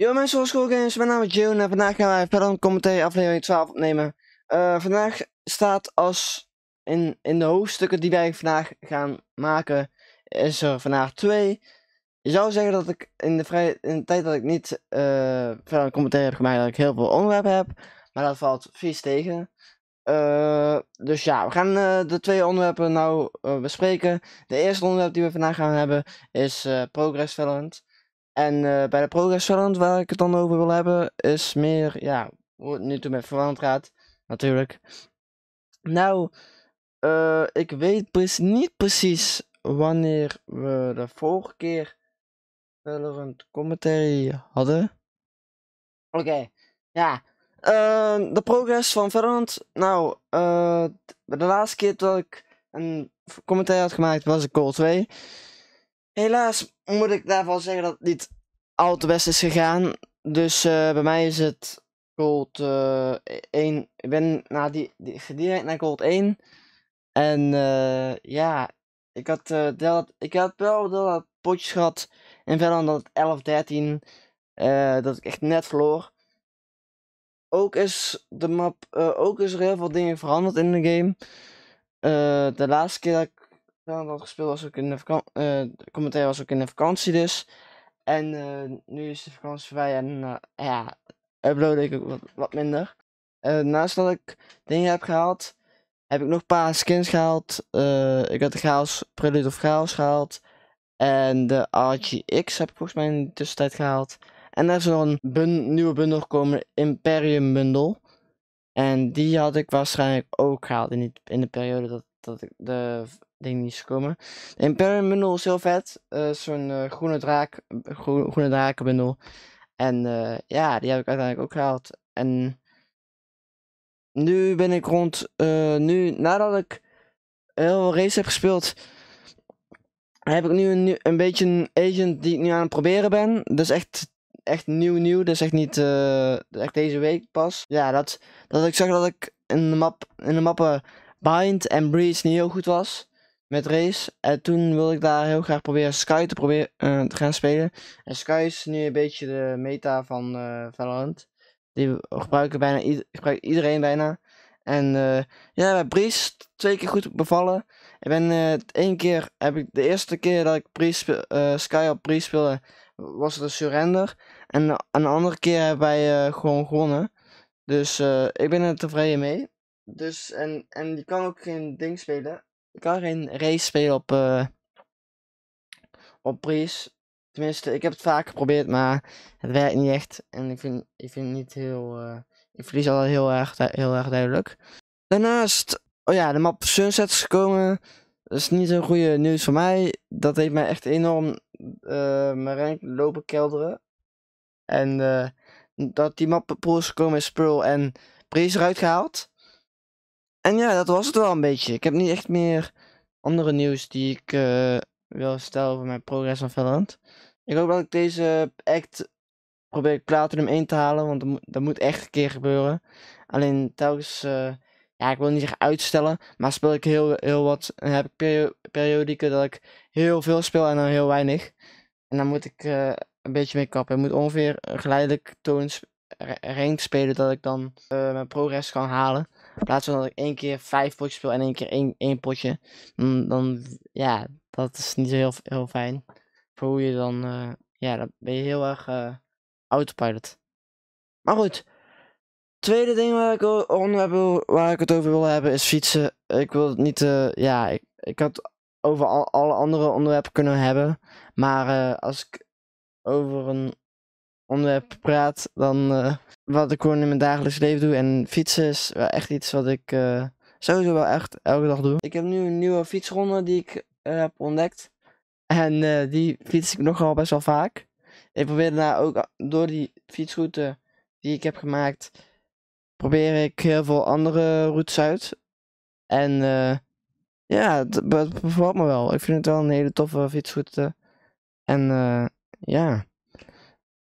Yo mensen van School Games, mijn naam is Joe en vandaag gaan wij verder een commentaar aflevering 12 opnemen. Eh, vandaag staat als in, in de hoofdstukken die wij vandaag gaan maken, is er vandaag 2. Je zou zeggen dat ik in de, tijd dat ik niet uh, verder een commentaar heb gemaakt, dat ik heel veel onderwerpen heb. Maar dat valt vies tegen. Eh, dus ja, we gaan de twee onderwerpen nou bespreken. De eerste onderwerp die we vandaag gaan hebben is Progress Valorant. En eh, bij de Progress Challenge, waar ik het dan over wil hebben, is meer, ja, hoe het nu toe met verwant gaat, natuurlijk. Nou, eh, ik weet niet precies wanneer we de vorige keer een commentary hadden. Oké, ja. Ehm, de progress van Valorant. Nou, eh, de laatste keer dat ik een commentaar had gemaakt was ik Call 2. Helaas moet ik daarvan zeggen dat het niet al te best is gegaan. Dus eh, bij mij is het Gold uh, 1. Ik ben nou, die, die, direct naar Gold 1. En eh, ja, ik had, eh, dat, ik had wel dat potjes gehad. En verder dan het 11, 13. dat ik echt net verloor. Ook is de map. ook is er heel veel dingen veranderd in de game. de laatste keer dat ik Daarom dat gespeeld was ook in de vakantie. Eh, commentaar was ook in de vakantie dus. En uh, nu is de vakantie voorbij en uh, ja, upload ik ook wat, wat minder. naast dat ik dingen heb gehaald, heb ik nog een paar skins gehaald. ik had de Chaos, Prelude of Chaos gehaald. En de RGX heb ik volgens mij in de tussentijd gehaald. En er is nog een nieuwe bundel gekomen, Imperium Bundle. En die had ik waarschijnlijk ook gehaald in, die, in de periode dat dat ik de ding niet is gekomen. De Imperium bundel is heel vet. Eh, zo'n eh, groene, draak, groene, groene drakenbundel. En eh, ja, die heb ik uiteindelijk ook gehaald. En nu ben ik rond. nu, nadat ik heel veel races heb gespeeld. Heb ik nu een, een beetje een agent die ik nu aan het proberen ben. Dus echt echt nieuw nieuw. Dus echt niet echt deze week pas. Ja, dat, dat ik zag dat ik in de map in de mappen Bind en Breeze niet heel goed was met race. En toen wilde ik daar heel graag proberen Sky te, proberen, eh, te gaan spelen. En Sky is nu een beetje de meta van uh, Valorant. Die gebruiken bijna iedereen bijna. En uh, ja, bij Breeze twee keer goed bevallen. Ik ben één keer, heb ik de eerste keer dat ik Breeze, Sky op Breeze speelde, was het een surrender. En een andere keer hebben wij gewoon gewonnen. Dus ik ben er tevreden mee. Dus, en, en je kan ook geen ding spelen. Je kan geen race spelen op, uh, op Breeze. Tenminste, ik heb het vaak geprobeerd, maar het werkt niet echt. En ik vind, ik vind het niet heel... Uh, ik verlies al heel erg, heel erg duidelijk. Daarnaast, oh ja, de map Sunset is gekomen. Dat is niet zo'n goede nieuws voor mij. Dat heeft mij echt enorm uh, mijn rank lopen kelderen. En uh, dat die map pro is gekomen is Pearl en Breeze eruit gehaald. En ja, dat was het wel een beetje. Ik heb niet echt meer andere nieuws die ik eh, wil stellen over mijn progress van Valorant. Ik hoop dat ik deze act probeer ik Platinum 1 te halen, want dat moet, echt een keer gebeuren. Alleen telkens, eh, ja, ik wil niet zeggen uitstellen, maar speel ik heel, heel wat. En heb ik perio periodieken dat ik heel veel speel en dan heel weinig. En dan moet ik eh, een beetje mee kappen. Ik moet ongeveer geleidelijk toons rank spelen dat ik dan mijn progress kan halen. In plaats van dat ik één keer vijf potjes speel en één keer één, één potje. Dan, ja, dat is niet heel, heel fijn. Voor hoe je dan, eh, ja, dan ben je heel erg uh, autopilot. Maar goed. Tweede ding waar ik, wil, waar ik het over wil hebben is fietsen. Ik wil het niet, eh, ja, ik, ik had over al, alle andere onderwerpen kunnen hebben. Maar als ik over een onderwerp praat dan eh, wat ik gewoon in mijn dagelijks leven doe. En fietsen is wel echt iets wat ik eh, sowieso wel echt elke dag doe. Ik heb nu een nieuwe fietsronde die ik eh, heb ontdekt. En die fiets ik nogal best wel vaak. Ik probeer daarna ook door die fietsroute die ik heb gemaakt, probeer ik heel veel andere routes uit. En ja, het bevalt me wel. Ik vind het wel een hele toffe fietsroute. En ja.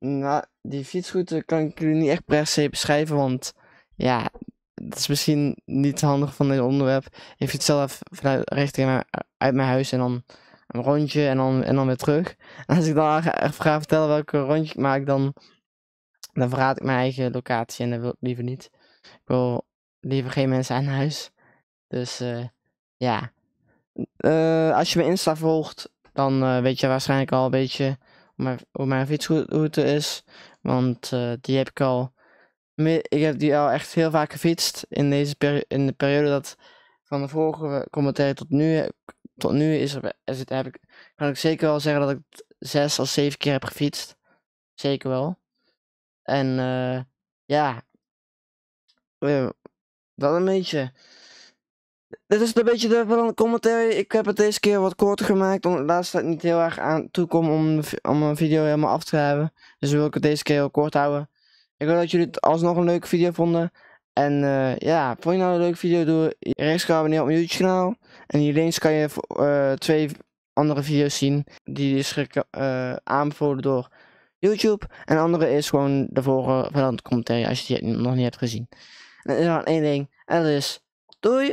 Nou, die fietsroute kan ik jullie niet echt per se beschrijven, want ja, dat is misschien niet handig van dit onderwerp. Ik fiets zelf vanuit, richting mijn, uit mijn huis en dan een rondje en dan, en dan weer terug. En als ik dan ga, ga vertellen welke rondje ik maak, dan, dan verraad ik mijn eigen locatie en dat wil ik liever niet. Ik wil liever geen mensen aan huis. Dus uh, ja. Eh, als je mijn Insta volgt, dan eh, weet je waarschijnlijk al een beetje maar, oh, hoe mijn fietsroute is. Want eh, die heb ik al. Ik heb die al echt heel vaak gefietst. In, deze in de periode dat van de vorige commentaar tot nu. Tot nu is er, is het, heb ik, kan ik zeker wel zeggen dat ik zes of zeven keer heb gefietst. Zeker wel. En uh, ja. Dat eh, een beetje dit is een beetje de van commentaar. Ik heb het deze keer wat korter gemaakt. Omdat de laatste niet heel erg aan toe om, om een video helemaal af te hebben. Dus wil ik het deze keer heel kort houden. Ik hoop dat jullie het alsnog een leuke video vonden. En eh, ja, vond je nou een leuke video? Doe rechts gaan abonneren op mijn YouTube kanaal. En hier links kan je eh, twee andere video's zien. Die is eh, aanbevolen door YouTube. En andere is gewoon de vorige van het commentaar als je die nog niet hebt gezien. En er is maar één ding. En dat is doei!